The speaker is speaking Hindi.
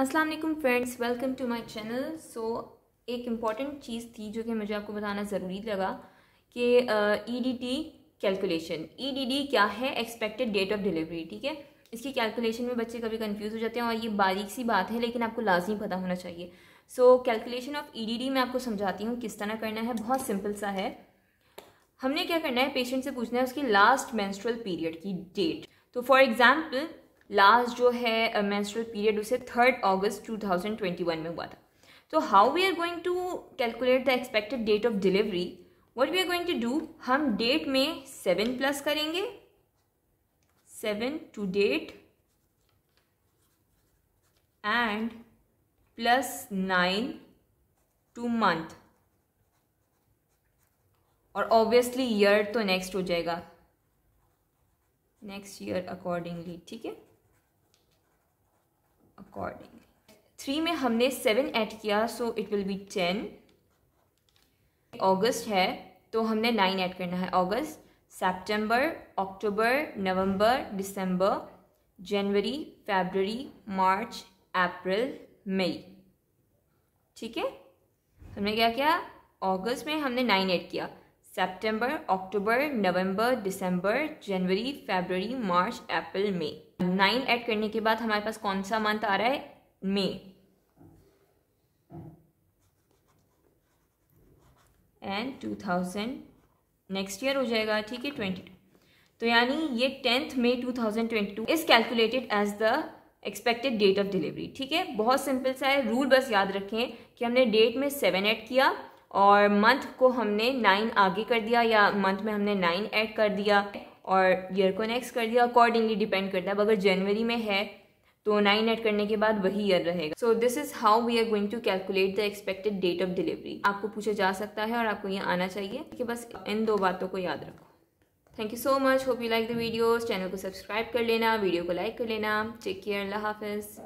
अस्सलाम वालेकुम friends welcome to my channel so एक इम्पॉर्टेंट चीज़ थी जो कि मुझे आपको बताना ज़रूरी लगा कि E D T calculation E D D क्या है एक्सपेक्टेड डेट ऑफ डिलीवरी ठीक है इसकी कैलकुलेशन में बच्चे कभी कंफ्यूज हो जाते हैं और ये बारीक सी बात है लेकिन आपको लाजमी पता होना चाहिए so calculation of E D D मैं आपको समझाती हूँ किस तरह करना है बहुत सिंपल सा है हमने क्या करना है पेशेंट से पूछना है उसकी लास्ट मैंस्ट्रल पीरियड की डेट तो फॉर एग्जाम्पल लास्ट जो है मैंस्ट्रल uh, पीरियड उसे थर्ड अगस्त 2021 में हुआ था तो how we are going to calculate the expected date of delivery what we are going to do हम डेट में सेवन प्लस करेंगे seven to date and plus nine to month और ऑब्वियसली ईयर तो नेक्स्ट हो जाएगा नेक्स्ट ईयर अकॉर्डिंगली ठीक है अकॉर्डिंग थ्री में हमने सेवन ऐड किया so it will be ten August है तो हमने नाइन ऐड करना है अगस्त September October November December January February March April मई ठीक है हमने क्या किया अगस्त में हमने नाइन ऐड किया September October November December January February March April May nine add करने के बाद हमारे पास कौन सा मंथ आ रहा है May and two thousand next year हो जाएगा ठीक है ट्वेंटी तो यानी ये tenth May two thousand twenty two is calculated as the expected date of delivery ठीक है बहुत सिंपल सा है रूल बस याद रखें कि हमने डेट में सेवन ऐड किया और मंथ को हमने नाइन आगे कर दिया या मंथ में हमने नाइन ऐड कर दिया और ईयर को नेक्स्ट कर दिया अकॉर्डिंगली डिपेंड करता है अब अगर जनवरी में है तो नाइन ऐड करने के बाद वही ईयर रहेगा so this is how we are going to calculate the expected date of delivery आपको पूछा जा सकता है और आपको ये आना चाहिए कि बस इन दो बातों को याद रखो thank you so much hope you like the videos channel को सब्सक्राइब कर लेना वीडियो को लाइक कर लेना टेक केयर अल्लाह हाफिज़